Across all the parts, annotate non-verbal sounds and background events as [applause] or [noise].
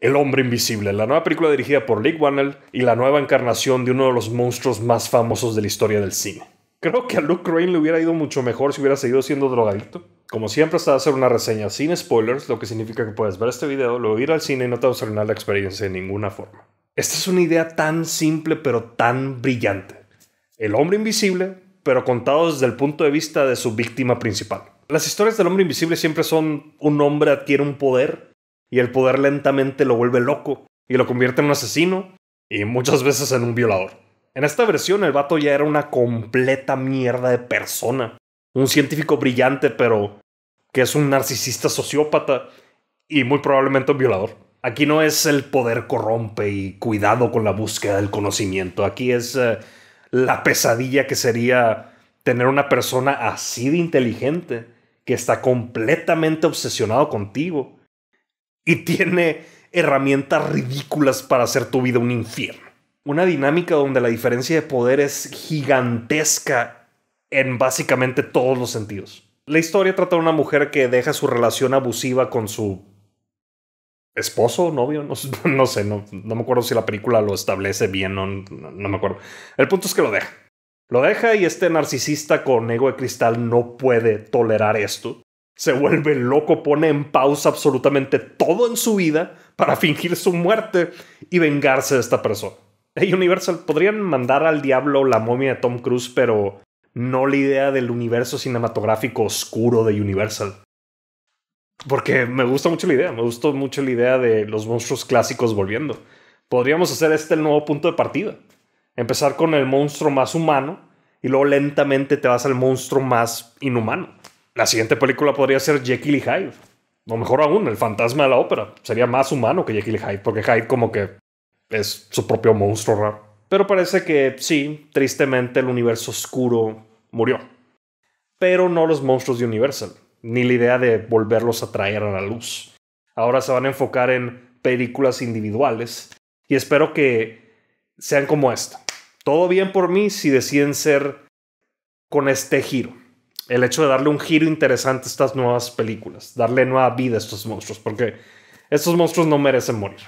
El Hombre Invisible, la nueva película dirigida por Lee Wannell y la nueva encarnación de uno de los monstruos más famosos de la historia del cine. Creo que a Luke Crane le hubiera ido mucho mejor si hubiera seguido siendo drogadicto. Como siempre, a hacer una reseña sin spoilers, lo que significa que puedes ver este video, luego ir al cine y no te vas a arruinar la experiencia de ninguna forma. Esta es una idea tan simple pero tan brillante. El hombre invisible, pero contado desde el punto de vista de su víctima principal. Las historias del hombre invisible siempre son un hombre adquiere un poder y el poder lentamente lo vuelve loco y lo convierte en un asesino y muchas veces en un violador. En esta versión el vato ya era una completa mierda de persona, un científico brillante pero que es un narcisista sociópata y muy probablemente un violador. Aquí no es el poder corrompe y cuidado con la búsqueda del conocimiento, aquí es eh, la pesadilla que sería tener una persona así de inteligente que está completamente obsesionado contigo y tiene herramientas ridículas para hacer tu vida un infierno. Una dinámica donde la diferencia de poder es gigantesca en básicamente todos los sentidos. La historia trata de una mujer que deja su relación abusiva con su esposo, novio, no, [laughs] sé, no, me acuerdo si la película lo establece bien, o no me acuerdo. El punto es que lo deja. Lo deja y este narcisista con ego de cristal no puede tolerar esto se vuelve loco, pone en pausa absolutamente todo en su vida para fingir su muerte y vengarse de esta persona. el Universal, podrían mandar al diablo la momia de Tom Cruise, pero no la idea del universo cinematográfico oscuro de Universal. Porque me gusta mucho la idea, me gustó mucho la idea de los monstruos clásicos volviendo. Podríamos hacer este el nuevo punto de partida. Empezar con el monstruo más humano y luego lentamente te vas al monstruo más inhumano. La siguiente película podría ser Jekyll y Hyde. O mejor aún, el fantasma de la ópera. Sería más humano que Jekyll y Hyde, porque Hyde como que es su propio monstruo raro. Pero parece que sí, tristemente el universo oscuro murió. Pero no los monstruos de Universal, ni la idea de volverlos a traer a la luz. Ahora se van a enfocar en películas individuales y espero que sean como esta. Todo bien por mí si deciden ser con este giro el hecho de darle un giro interesante a estas nuevas películas, darle nueva vida a estos monstruos, porque estos monstruos no merecen morir.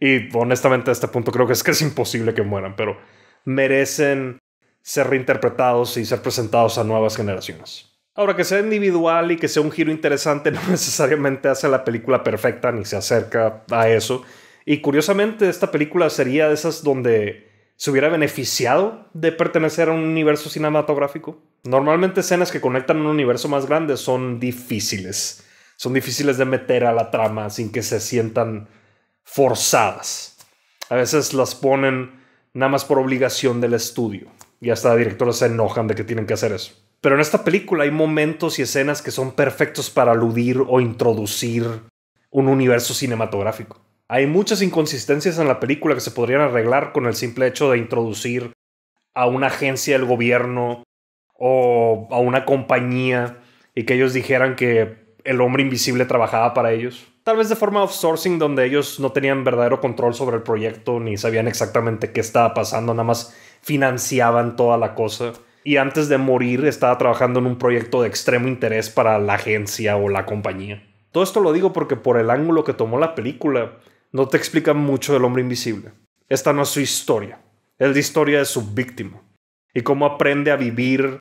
Y honestamente a este punto creo que es que es imposible que mueran, pero merecen ser reinterpretados y ser presentados a nuevas generaciones. Ahora, que sea individual y que sea un giro interesante [laughs] no necesariamente hace la película perfecta ni se acerca a eso. Y curiosamente esta película sería de esas donde se hubiera beneficiado de pertenecer a un universo cinematográfico. Normalmente escenas que conectan un universo más grande son difíciles. Son difíciles de meter a la trama sin que se sientan forzadas. A veces las ponen nada más por obligación del estudio. Y hasta directores se enojan de que tienen que hacer eso. Pero en esta película hay momentos y escenas que son perfectos para aludir o introducir un universo cinematográfico. Hay muchas inconsistencias en la película que se podrían arreglar con el simple hecho de introducir a una agencia del gobierno o a una compañía y que ellos dijeran que el hombre invisible trabajaba para ellos. Tal vez de forma outsourcing donde ellos no tenían verdadero control sobre el proyecto ni sabían exactamente qué estaba pasando, nada más financiaban toda la cosa. Y antes de morir estaba trabajando en un proyecto de extremo interés para la agencia o la compañía. Todo esto lo digo porque por el ángulo que tomó la película, no te explica mucho del hombre invisible. Esta no es su historia, es la historia de su víctima y cómo aprende a vivir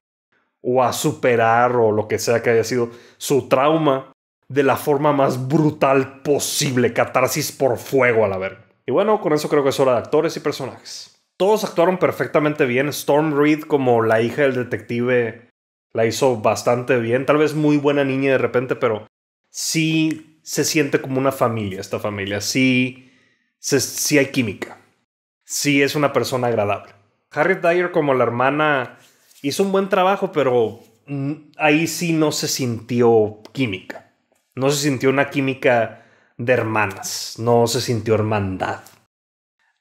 o a superar o lo que sea que haya sido su trauma de la forma más brutal posible, catarsis por fuego a la verga. Y bueno, con eso creo que es hora de actores y personajes. Todos actuaron perfectamente bien. Storm Reed como la hija del detective la hizo bastante bien. Tal vez muy buena niña de repente, pero sí se siente como una familia esta familia. Sí, sí hay química. Sí es una persona agradable. Harriet Dyer como la hermana hizo un buen trabajo, pero ahí sí no se sintió química. No se sintió una química de hermanas. No se sintió hermandad.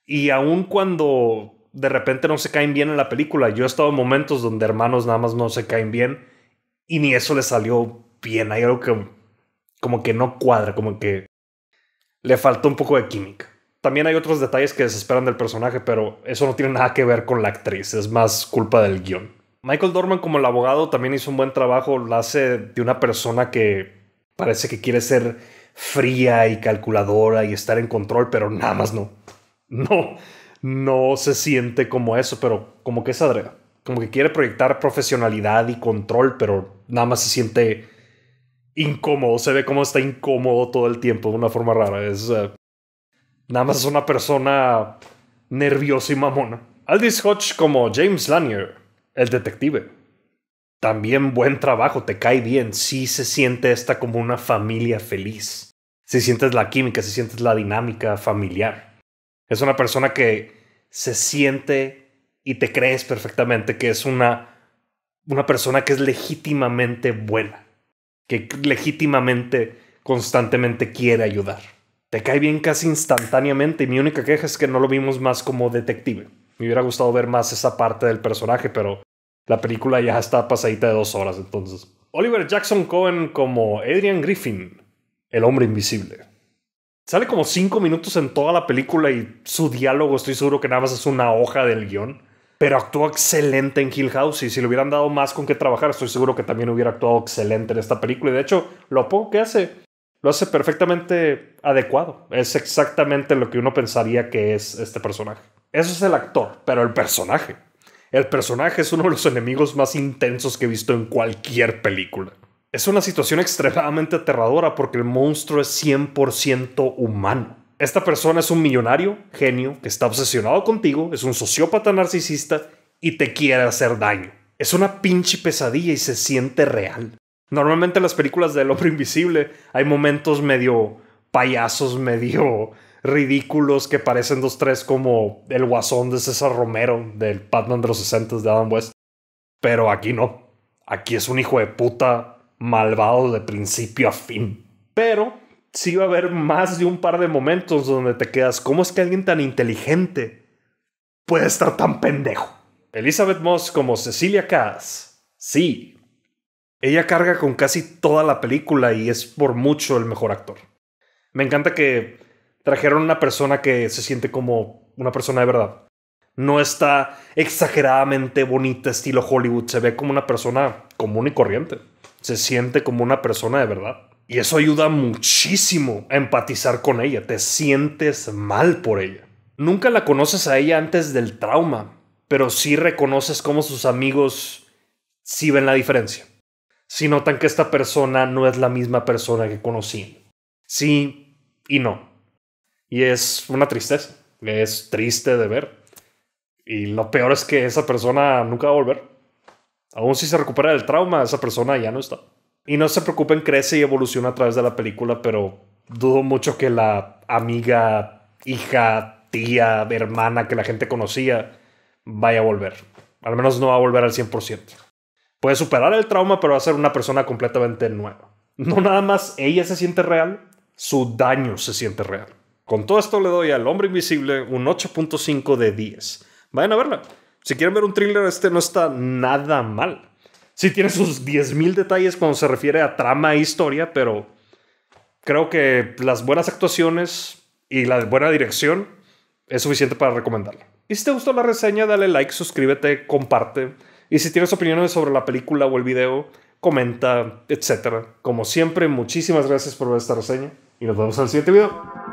Y aun cuando de repente no se caen bien en la película, yo he estado en momentos donde hermanos nada más no se caen bien y ni eso le salió bien. Hay algo que como que no cuadra, como que le faltó un poco de química. También hay otros detalles que desesperan del personaje, pero eso no tiene nada que ver con la actriz, es más culpa del guión. Michael Dorman como el abogado también hizo un buen trabajo, lo hace de una persona que parece que quiere ser fría y calculadora y estar en control, pero nada más no. No, no se siente como eso, pero como que es adreda. Como que quiere proyectar profesionalidad y control, pero nada más se siente incómodo, se ve como está incómodo todo el tiempo de una forma rara. Es nada más es una persona nerviosa y mamona. Aldis Hodge como James Lanier, el detective. También buen trabajo, te cae bien. Sí se siente esta como una familia feliz. Si sientes la química, si sientes la dinámica familiar. Es una persona que se siente y te crees perfectamente que es una, una persona que es legítimamente buena que legítimamente, constantemente quiere ayudar. Te cae bien casi instantáneamente y mi única queja es que no lo vimos más como detective. Me hubiera gustado ver más esa parte del personaje, pero la película ya está pasadita de dos horas entonces. Oliver Jackson Cohen como Adrian Griffin, el hombre invisible. Sale como cinco minutos en toda la película y su diálogo estoy seguro que nada más es una hoja del guión pero actuó excelente en Hill House y si le hubieran dado más con qué trabajar, estoy seguro que también hubiera actuado excelente en esta película. Y de hecho, lo poco que hace, lo hace perfectamente adecuado. Es exactamente lo que uno pensaría que es este personaje. Eso es el actor, pero el personaje. El personaje es uno de los enemigos más intensos que he visto en cualquier película. Es una situación extremadamente aterradora porque el monstruo es 100% humano. Esta persona es un millonario, genio, que está obsesionado contigo, es un sociópata narcisista y te quiere hacer daño. Es una pinche pesadilla y se siente real. Normalmente en las películas del hombre invisible hay momentos medio payasos, medio ridículos que parecen dos, tres como el guasón de César Romero del Batman de los 60 de Adam West. Pero aquí no. Aquí es un hijo de puta malvado de principio a fin. Pero sí va a haber más de un par de momentos donde te quedas, ¿cómo es que alguien tan inteligente puede estar tan pendejo? Elizabeth Moss como Cecilia Cass, sí. Ella carga con casi toda la película y es por mucho el mejor actor. Me encanta que trajeron una persona que se siente como una persona de verdad. No está exageradamente bonita estilo Hollywood, se ve como una persona común y corriente. Se siente como una persona de verdad. Y eso ayuda muchísimo a empatizar con ella, te sientes mal por ella. Nunca la conoces a ella antes del trauma, pero sí reconoces cómo sus amigos sí ven la diferencia. Si notan que esta persona no es la misma persona que conocí. Sí y no. Y es una tristeza. Es triste de ver. Y lo peor es que esa persona nunca va a volver. Aún si se recupera del trauma, esa persona ya no está. Y no se preocupen, crece y evoluciona a través de la película, pero dudo mucho que la amiga, hija, tía, hermana que la gente conocía vaya a volver. Al menos no va a volver al 100%. Puede superar el trauma, pero va a ser una persona completamente nueva. No nada más ella se siente real, su daño se siente real. Con todo esto le doy al Hombre Invisible un 8.5 de 10. Vayan a verla. Si quieren ver un thriller, este no está nada mal sí tiene sus 10.000 detalles cuando se refiere a trama e historia, pero creo que las buenas actuaciones y la buena dirección es suficiente para recomendarla. Y si te gustó la reseña, dale like, suscríbete, comparte. Y si tienes opiniones sobre la película o el video, comenta, etc. Como siempre, muchísimas gracias por ver esta reseña y nos vemos en el siguiente video.